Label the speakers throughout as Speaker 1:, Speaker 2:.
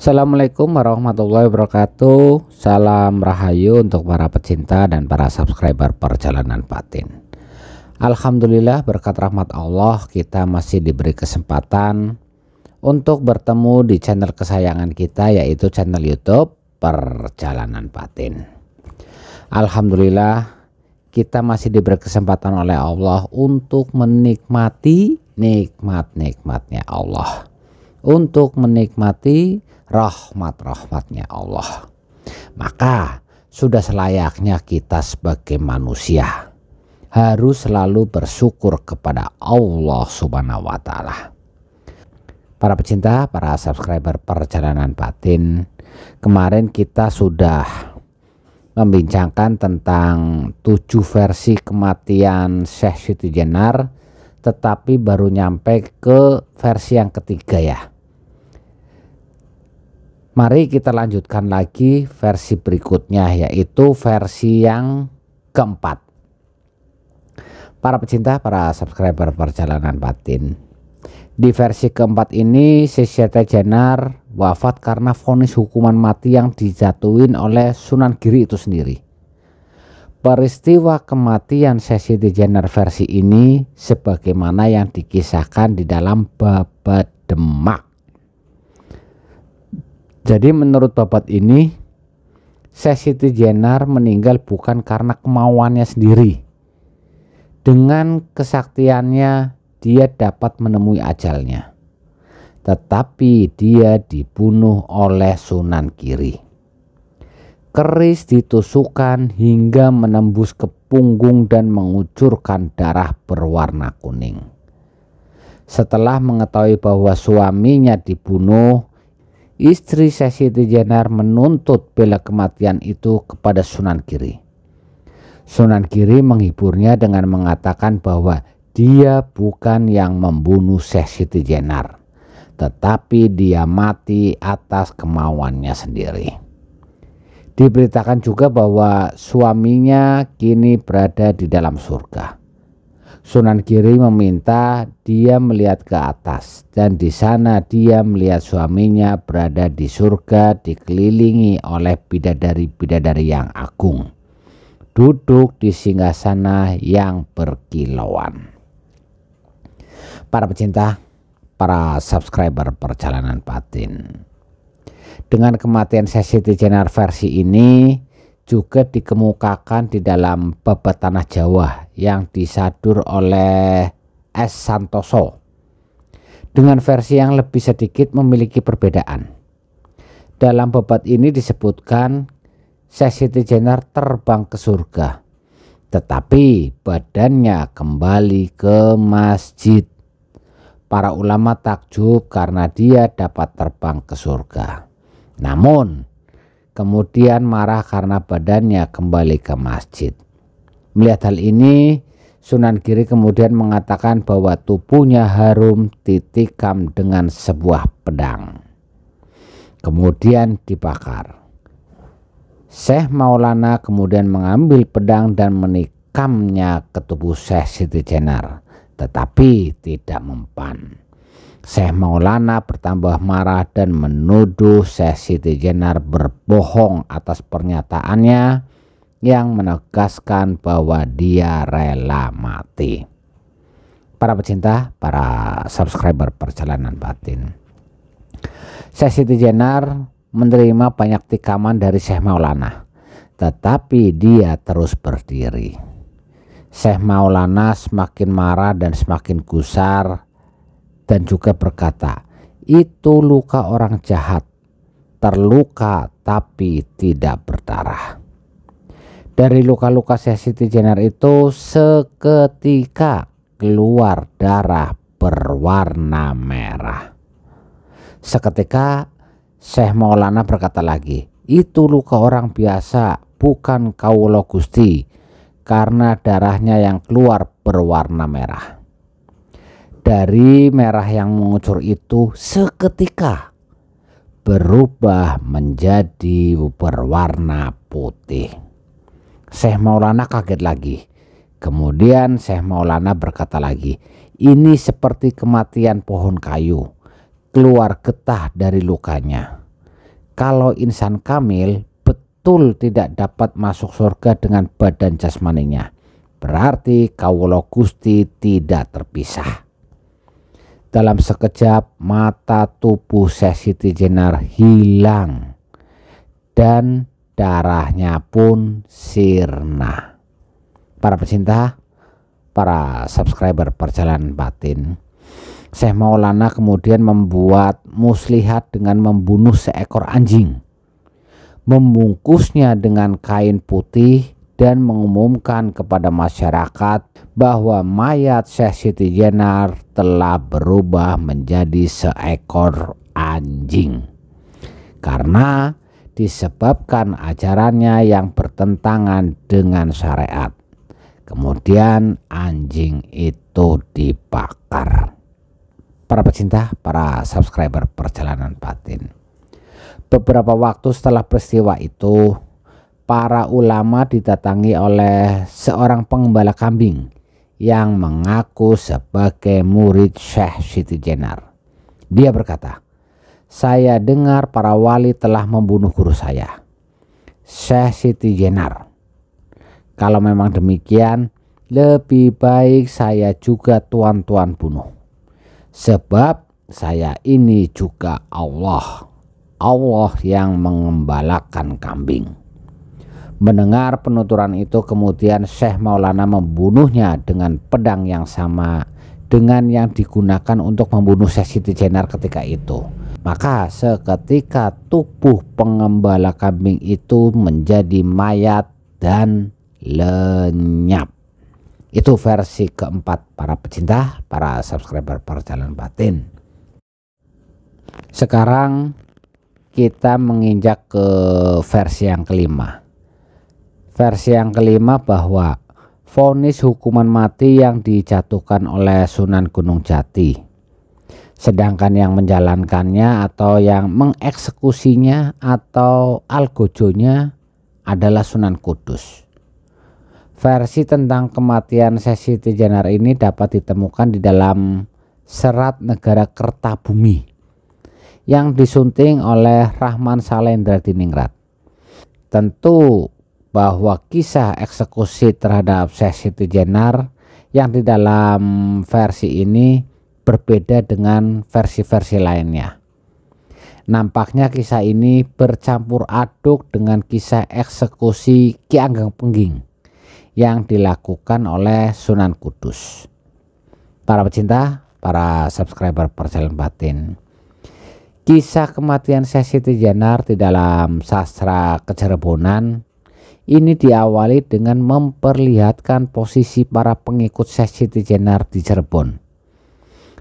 Speaker 1: Assalamualaikum warahmatullahi wabarakatuh Salam rahayu untuk para pecinta dan para subscriber perjalanan Patin. Alhamdulillah berkat rahmat Allah kita masih diberi kesempatan Untuk bertemu di channel kesayangan kita yaitu channel youtube Perjalanan Patin. Alhamdulillah kita masih diberi kesempatan oleh Allah untuk menikmati nikmat-nikmatnya Allah. Untuk menikmati rahmat-rahmatnya Allah. Maka sudah selayaknya kita sebagai manusia harus selalu bersyukur kepada Allah Subhanahu wa taala. Para pecinta, para subscriber perjalanan batin, kemarin kita sudah membincangkan tentang tujuh versi kematian Syekh Siti Jenar tetapi baru nyampe ke versi yang ketiga ya Mari kita lanjutkan lagi versi berikutnya yaitu versi yang keempat. Para pecinta, para subscriber perjalanan batin. Di versi keempat ini Sesyata Jenar wafat karena vonis hukuman mati yang dijatuhin oleh Sunan Giri itu sendiri. Peristiwa kematian Sesi Jenar versi ini sebagaimana yang dikisahkan di dalam Babat Demak jadi menurut babat ini, Sesiti Jenar meninggal bukan karena kemauannya sendiri. Dengan kesaktiannya, dia dapat menemui ajalnya. Tetapi dia dibunuh oleh Sunan Kiri. Keris ditusukan hingga menembus ke punggung dan mengucurkan darah berwarna kuning. Setelah mengetahui bahwa suaminya dibunuh, Istri Sasiti Jenar menuntut bela kematian itu kepada Sunan Kiri. Sunan Kiri menghiburnya dengan mengatakan bahwa dia bukan yang membunuh Sasiti Jenar, tetapi dia mati atas kemauannya sendiri. Diberitakan juga bahwa suaminya kini berada di dalam surga. Sunan Giri meminta dia melihat ke atas dan di sana dia melihat suaminya berada di surga dikelilingi oleh bidadari-bidadari yang agung duduk di singgasana yang berkilauan. Para pecinta, para subscriber perjalanan Patin Dengan kematian Sesi Jenar versi ini, juga dikemukakan di dalam bebet tanah Jawa yang disadur oleh S. Santoso. Dengan versi yang lebih sedikit memiliki perbedaan. Dalam babat ini disebutkan Sesiti Jenner terbang ke surga, tetapi badannya kembali ke masjid. Para ulama takjub karena dia dapat terbang ke surga. Namun, kemudian marah karena badannya kembali ke masjid. Melihat hal ini, Sunan Giri kemudian mengatakan bahwa tubuhnya harum ditikam dengan sebuah pedang. Kemudian dibakar. Syekh Maulana kemudian mengambil pedang dan menikamnya ke tubuh Syekh Siti Jenar, tetapi tidak mempan. Syekh Maulana bertambah marah dan menuduh Syekh Siti Jenar berbohong atas pernyataannya yang menegaskan bahwa dia rela mati. Para pecinta, para subscriber perjalanan batin. Syekh Siti Jenar menerima banyak tikaman dari Syekh Maulana, tetapi dia terus berdiri. Syekh Maulana semakin marah dan semakin gusar dan juga berkata, "Itu luka orang jahat, terluka tapi tidak berdarah." Dari luka-luka Siti Jenner itu seketika keluar darah berwarna merah. Seketika Syekh Maulana berkata lagi, "Itu luka orang biasa, bukan kaulo Gusti." Karena darahnya yang keluar berwarna merah dari merah yang mengucur itu seketika berubah menjadi berwarna putih. Syekh Maulana kaget lagi. Kemudian Syekh Maulana berkata lagi, ini seperti kematian pohon kayu, keluar getah dari lukanya. Kalau insan kamil betul tidak dapat masuk surga dengan badan jasmaninya, berarti kau gusti tidak terpisah. Dalam sekejap mata tubuh sesiti Jenar hilang dan darahnya pun sirna. Para pecinta, para subscriber perjalanan batin, Syekh Maulana kemudian membuat muslihat dengan membunuh seekor anjing membungkusnya dengan kain putih dan mengumumkan kepada masyarakat bahwa mayat Syekh Siti Jenar telah berubah menjadi seekor anjing. Karena disebabkan ajarannya yang bertentangan dengan syariat. Kemudian anjing itu dibakar. Para pecinta, para subscriber perjalanan batin. Beberapa waktu setelah peristiwa itu, para ulama didatangi oleh seorang pengembala kambing yang mengaku sebagai murid Syekh Siti Jenar. Dia berkata, saya dengar para wali telah membunuh guru saya, Syekh Siti Jenar. Kalau memang demikian, lebih baik saya juga tuan-tuan bunuh. Sebab saya ini juga Allah, Allah yang mengembalakan kambing. Mendengar penuturan itu kemudian Syekh Maulana membunuhnya dengan pedang yang sama dengan yang digunakan untuk membunuh Syekh Siti Jenar ketika itu. Maka seketika tubuh pengembala kambing itu menjadi mayat dan lenyap. Itu versi keempat para pecinta, para subscriber perjalanan batin. Sekarang kita menginjak ke versi yang kelima Versi yang kelima bahwa vonis hukuman mati yang dijatuhkan oleh Sunan Gunung Jati. Sedangkan yang menjalankannya atau yang mengeksekusinya atau algojonya adalah Sunan Kudus. Versi tentang kematian Sesi Tijanar ini dapat ditemukan di dalam Serat Negara Kertabumi yang disunting oleh Rahman Salendra Diningrat. Tentu bahwa kisah eksekusi terhadap Siti Jenar yang di dalam versi ini berbeda dengan versi-versi lainnya. Nampaknya kisah ini bercampur aduk dengan kisah eksekusi Ki Anggang Pengging yang dilakukan oleh Sunan Kudus. Para pecinta, para subscriber Perjalanan Batin. Kisah kematian Siti Jenar di dalam sastra kecerbonan. Ini diawali dengan memperlihatkan posisi para pengikut Sesi Jenar di Cirebon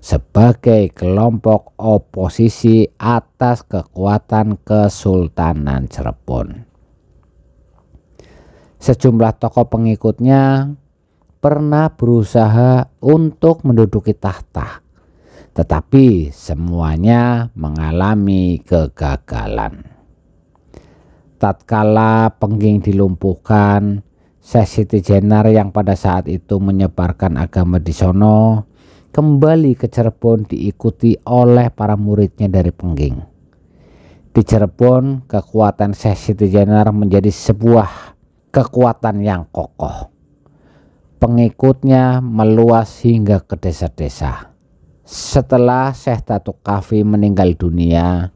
Speaker 1: sebagai kelompok oposisi atas kekuatan Kesultanan Cirebon. Sejumlah tokoh pengikutnya pernah berusaha untuk menduduki tahta, tetapi semuanya mengalami kegagalan tatkala Pengging dilumpuhkan, Syekh Siti yang pada saat itu menyebarkan agama di sono, kembali ke Cirebon diikuti oleh para muridnya dari Pengging. Di Cirebon, kekuatan Syekh Siti menjadi sebuah kekuatan yang kokoh. Pengikutnya meluas hingga ke desa-desa. Setelah Syekh Tatu Kafi meninggal dunia,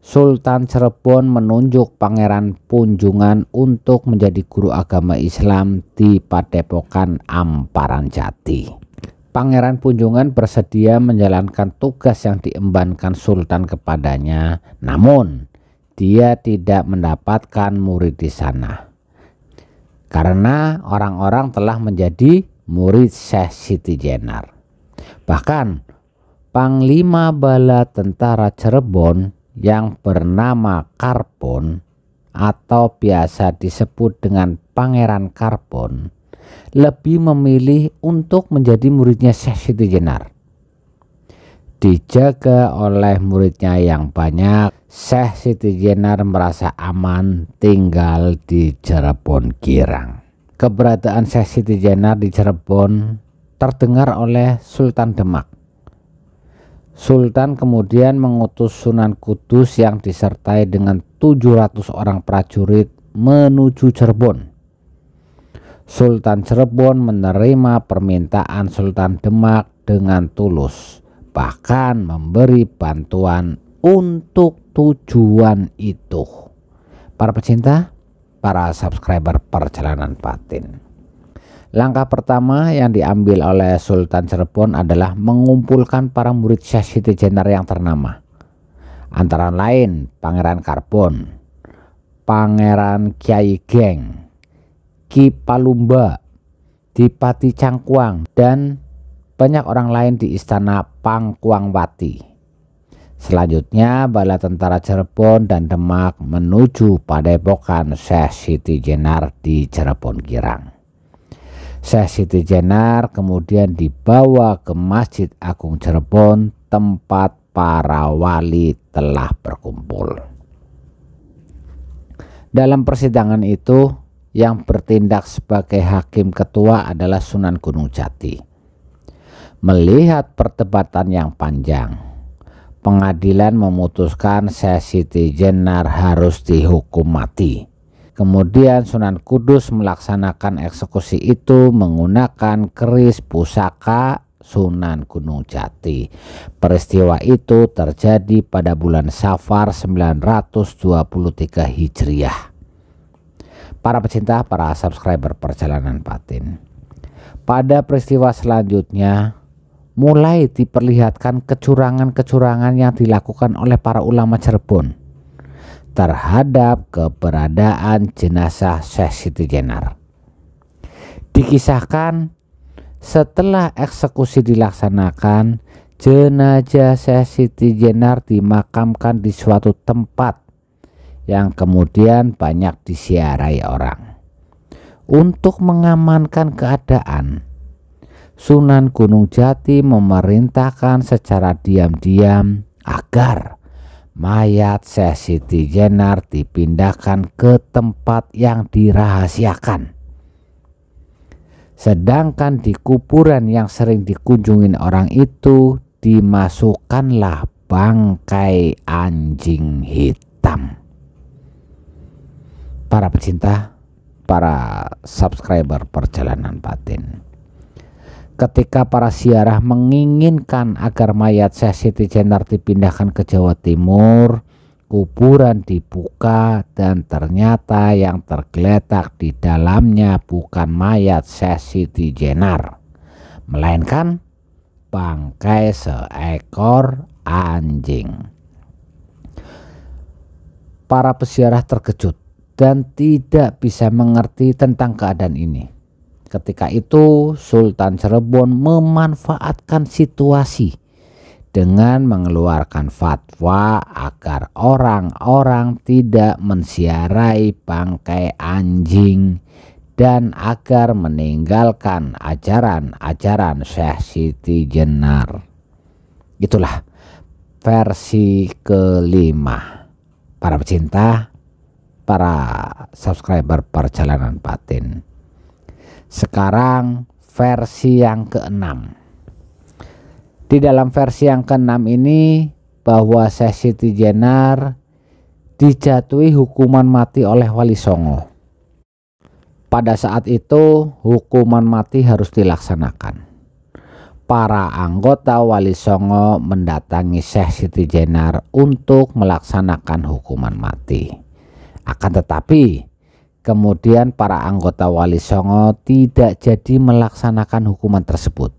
Speaker 1: Sultan Cirebon menunjuk Pangeran Punjungan untuk menjadi guru agama Islam di Padepokan Amparan Jati. Pangeran Punjungan bersedia menjalankan tugas yang diembankan Sultan kepadanya, namun dia tidak mendapatkan murid di sana. Karena orang-orang telah menjadi murid Syekh Siti Jenar. Bahkan Panglima Bala Tentara Cirebon yang bernama Karbon atau biasa disebut dengan Pangeran Karbon lebih memilih untuk menjadi muridnya Syekh Siti Jenar. Dijaga oleh muridnya yang banyak, Syekh Siti Jenar merasa aman tinggal di Cirebon Girang. Keberadaan Syekh Siti Jenar di Cirebon terdengar oleh Sultan Demak Sultan kemudian mengutus Sunan Kudus yang disertai dengan 700 orang prajurit menuju Cirebon. Sultan Cirebon menerima permintaan Sultan Demak dengan tulus, bahkan memberi bantuan untuk tujuan itu. Para pecinta, para subscriber perjalanan Patin. Langkah pertama yang diambil oleh Sultan Cirebon adalah mengumpulkan para murid Syekh Siti Jenar yang ternama. Antara lain Pangeran Karbon, Pangeran Kiai Geng, Ki Palumba, Dipati Cangkuang, dan banyak orang lain di istana Pangkuangwati. Selanjutnya bala tentara Cirebon dan Demak menuju Padepokan Syekh Siti Jenar di Cirebon Girang. Syekh Siti Jenar kemudian dibawa ke Masjid Agung Cirebon tempat para wali telah berkumpul. Dalam persidangan itu yang bertindak sebagai hakim ketua adalah Sunan Gunung Jati. Melihat perdebatan yang panjang, pengadilan memutuskan Syekh Siti Jenar harus dihukum mati Kemudian Sunan Kudus melaksanakan eksekusi itu menggunakan keris pusaka Sunan Gunung Jati. Peristiwa itu terjadi pada bulan Safar 923 Hijriah. Para pecinta, para subscriber perjalanan patin. Pada peristiwa selanjutnya mulai diperlihatkan kecurangan-kecurangan yang dilakukan oleh para ulama Cirebon terhadap keberadaan jenazah Syekh Siti Jenar. Dikisahkan setelah eksekusi dilaksanakan, jenazah Syekh Siti Jenar dimakamkan di suatu tempat yang kemudian banyak disiarai orang. Untuk mengamankan keadaan, Sunan Gunung Jati memerintahkan secara diam-diam agar mayat Siti Jenar dipindahkan ke tempat yang dirahasiakan. Sedangkan di kuburan yang sering dikunjungi orang itu dimasukkanlah bangkai anjing hitam. Para pecinta, para subscriber perjalanan batin ketika para siarah menginginkan agar mayat Syekh Siti Jenar dipindahkan ke Jawa Timur, kuburan dibuka dan ternyata yang tergeletak di dalamnya bukan mayat Syekh Siti Jenar, melainkan bangkai seekor anjing. Para pesiarah terkejut dan tidak bisa mengerti tentang keadaan ini Ketika itu Sultan Cirebon memanfaatkan situasi dengan mengeluarkan fatwa agar orang-orang tidak mensiarai bangkai anjing dan agar meninggalkan ajaran-ajaran Syekh Siti Jenar. Itulah versi kelima. Para pecinta, para subscriber perjalanan Patin. Sekarang versi yang keenam. Di dalam versi yang keenam ini bahwa Sesiti Jenar dijatuhi hukuman mati oleh Wali Songo. Pada saat itu hukuman mati harus dilaksanakan. Para anggota Wali Songo mendatangi Syekh Siti Jenar untuk melaksanakan hukuman mati. Akan tetapi Kemudian para anggota Wali Songo tidak jadi melaksanakan hukuman tersebut.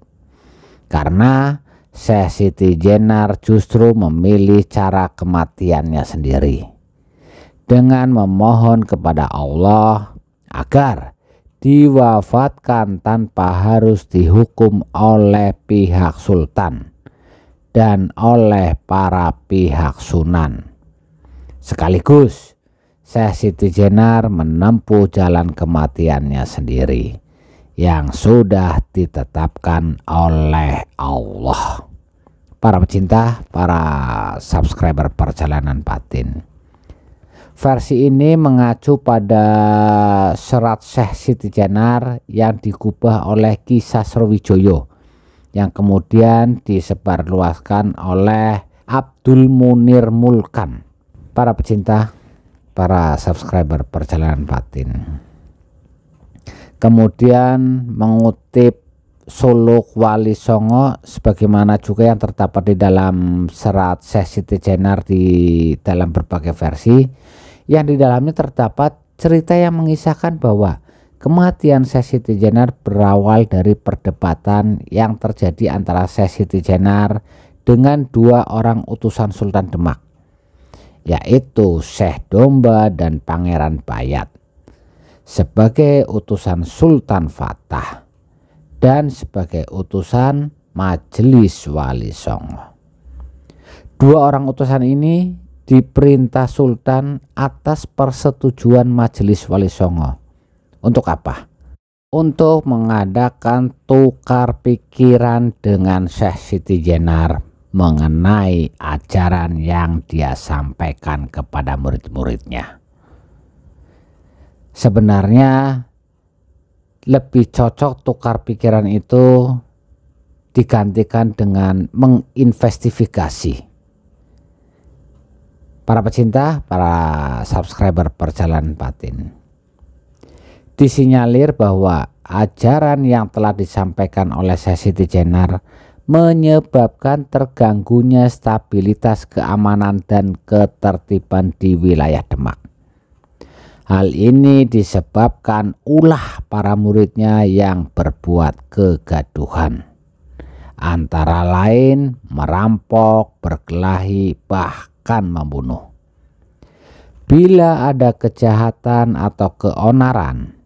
Speaker 1: Karena Syekh Siti Jenar justru memilih cara kematiannya sendiri. Dengan memohon kepada Allah agar diwafatkan tanpa harus dihukum oleh pihak sultan dan oleh para pihak sunan. Sekaligus Syekh Siti Jenar menempuh jalan kematiannya sendiri yang sudah ditetapkan oleh Allah. Para pecinta, para subscriber perjalanan patin. Versi ini mengacu pada serat Syekh Siti Jenar yang dikubah oleh kisah Srowijoyo yang kemudian disebarluaskan oleh Abdul Munir Mulkan. Para pecinta, para subscriber perjalanan batin kemudian mengutip Solo Kuali Songo sebagaimana juga yang terdapat di dalam serat sesi Tijenar di dalam berbagai versi yang di dalamnya terdapat cerita yang mengisahkan bahwa kematian sesi Tijenar berawal dari perdebatan yang terjadi antara sesi Tijenar dengan dua orang utusan Sultan Demak yaitu Syekh Domba dan Pangeran Bayat sebagai utusan Sultan Fatah dan sebagai utusan Majelis Wali Songo. Dua orang utusan ini diperintah Sultan atas persetujuan Majelis Wali Songo. Untuk apa? Untuk mengadakan tukar pikiran dengan Syekh Siti Jenar mengenai ajaran yang dia sampaikan kepada murid-muridnya. Sebenarnya lebih cocok tukar pikiran itu digantikan dengan menginvestigasi. Para pecinta, para subscriber perjalanan batin. Disinyalir bahwa ajaran yang telah disampaikan oleh Sesi Tijenar menyebabkan terganggunya stabilitas keamanan dan ketertiban di wilayah Demak. Hal ini disebabkan ulah para muridnya yang berbuat kegaduhan. Antara lain merampok, berkelahi, bahkan membunuh. Bila ada kejahatan atau keonaran,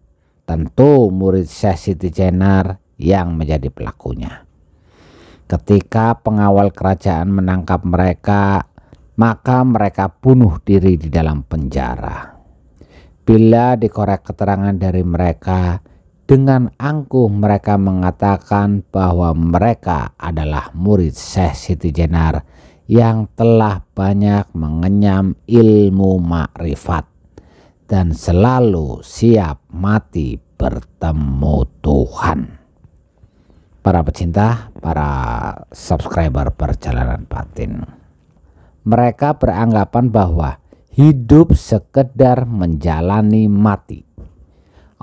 Speaker 1: tentu murid Syekh Siti Jenar yang menjadi pelakunya. Ketika pengawal kerajaan menangkap mereka, maka mereka bunuh diri di dalam penjara. Bila dikorek keterangan dari mereka, dengan angkuh mereka mengatakan bahwa mereka adalah murid Syekh Siti Jenar yang telah banyak mengenyam ilmu makrifat dan selalu siap mati bertemu Tuhan para pecinta, para subscriber perjalanan batin. Mereka beranggapan bahwa hidup sekedar menjalani mati.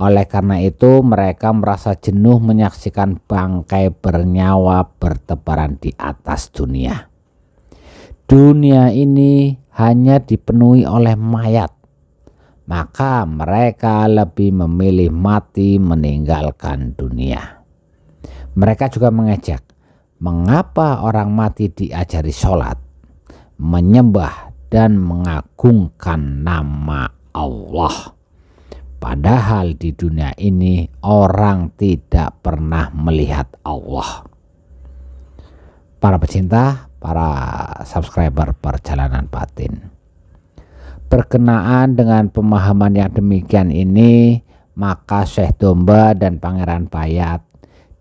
Speaker 1: Oleh karena itu mereka merasa jenuh menyaksikan bangkai bernyawa bertebaran di atas dunia. Dunia ini hanya dipenuhi oleh mayat. Maka mereka lebih memilih mati meninggalkan dunia. Mereka juga mengejek, mengapa orang mati diajari sholat, menyembah dan mengagungkan nama Allah. Padahal di dunia ini orang tidak pernah melihat Allah. Para pecinta, para subscriber perjalanan batin. Berkenaan dengan pemahaman yang demikian ini, maka Syekh Domba dan Pangeran Bayat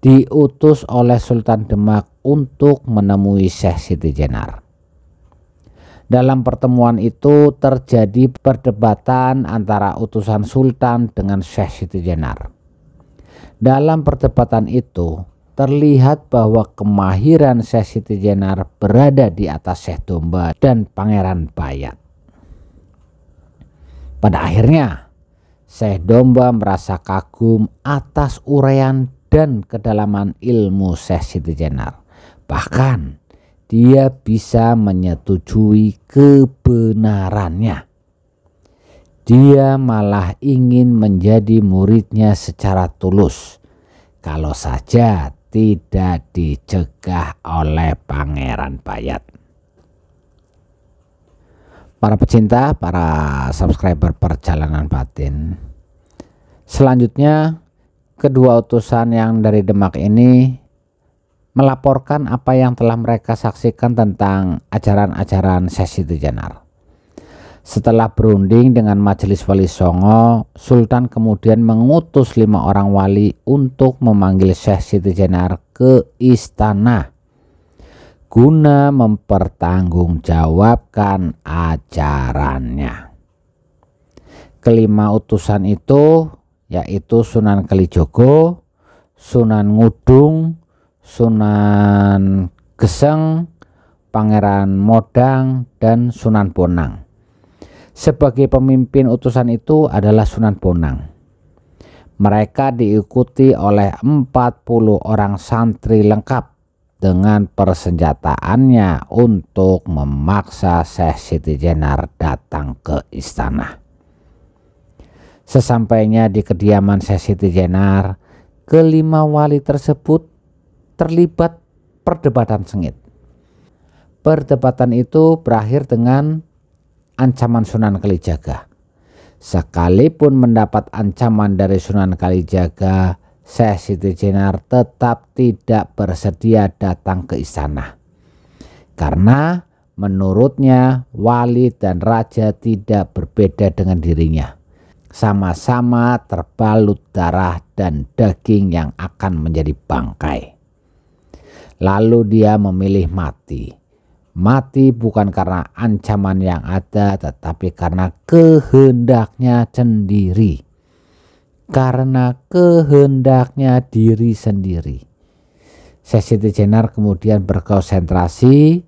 Speaker 1: diutus oleh Sultan Demak untuk menemui Syekh Siti Jenar. Dalam pertemuan itu terjadi perdebatan antara utusan sultan dengan Syekh Siti Jenar. Dalam perdebatan itu terlihat bahwa kemahiran Syekh Siti Jenar berada di atas Syekh Domba dan Pangeran Bayat. Pada akhirnya, Syekh Domba merasa kagum atas uraian dan kedalaman ilmu Syekh Siti Jenar. Bahkan dia bisa menyetujui kebenarannya. Dia malah ingin menjadi muridnya secara tulus. Kalau saja tidak dicegah oleh Pangeran Bayat. Para pecinta, para subscriber perjalanan batin. Selanjutnya kedua utusan yang dari Demak ini melaporkan apa yang telah mereka saksikan tentang ajaran-ajaran Sesi Tujanar. Setelah berunding dengan Majelis Wali Songo, Sultan kemudian mengutus lima orang wali untuk memanggil Syekh Siti Jenar ke istana guna mempertanggungjawabkan ajarannya. Kelima utusan itu yaitu Sunan Kalijogo, Sunan Ngudung, Sunan Geseng, Pangeran Modang, dan Sunan Bonang. Sebagai pemimpin utusan itu adalah Sunan Bonang. Mereka diikuti oleh 40 orang santri lengkap dengan persenjataannya untuk memaksa Syekh Siti Jenar datang ke istana. Sesampainya di kediaman sesiti Jenar, kelima wali tersebut terlibat perdebatan sengit. Perdebatan itu berakhir dengan ancaman Sunan Kalijaga. Sekalipun mendapat ancaman dari Sunan Kalijaga, Syekh Siti Jenar tetap tidak bersedia datang ke istana. Karena menurutnya wali dan raja tidak berbeda dengan dirinya sama-sama terbalut darah dan daging yang akan menjadi bangkai. Lalu dia memilih mati. Mati bukan karena ancaman yang ada tetapi karena kehendaknya sendiri. Karena kehendaknya diri sendiri. Sesiti Jenar kemudian berkonsentrasi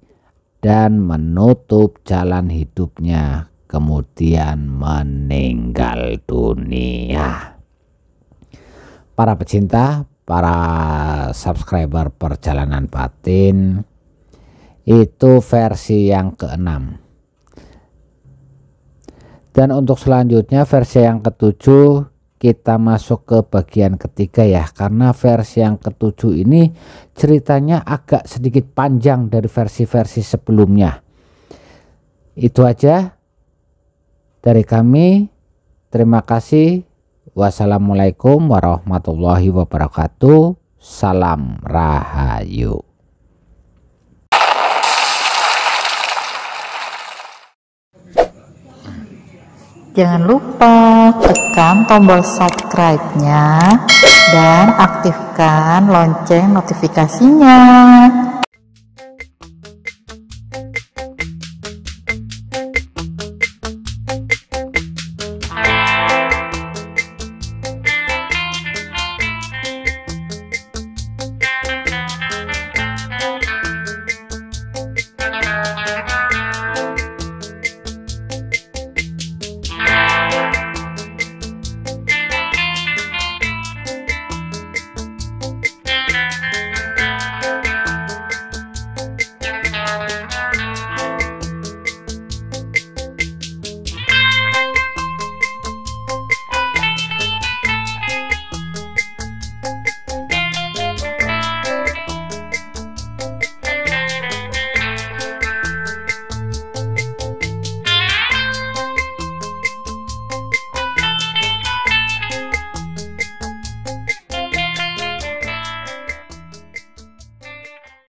Speaker 1: dan menutup jalan hidupnya kemudian meninggal dunia. Para pecinta, para subscriber perjalanan batin itu versi yang keenam. Dan untuk selanjutnya versi yang ketujuh kita masuk ke bagian ketiga ya karena versi yang ketujuh ini ceritanya agak sedikit panjang dari versi-versi sebelumnya. Itu aja dari kami, terima kasih. Wassalamualaikum warahmatullahi wabarakatuh. Salam Rahayu. Jangan lupa tekan tombol subscribe-nya dan aktifkan lonceng notifikasinya.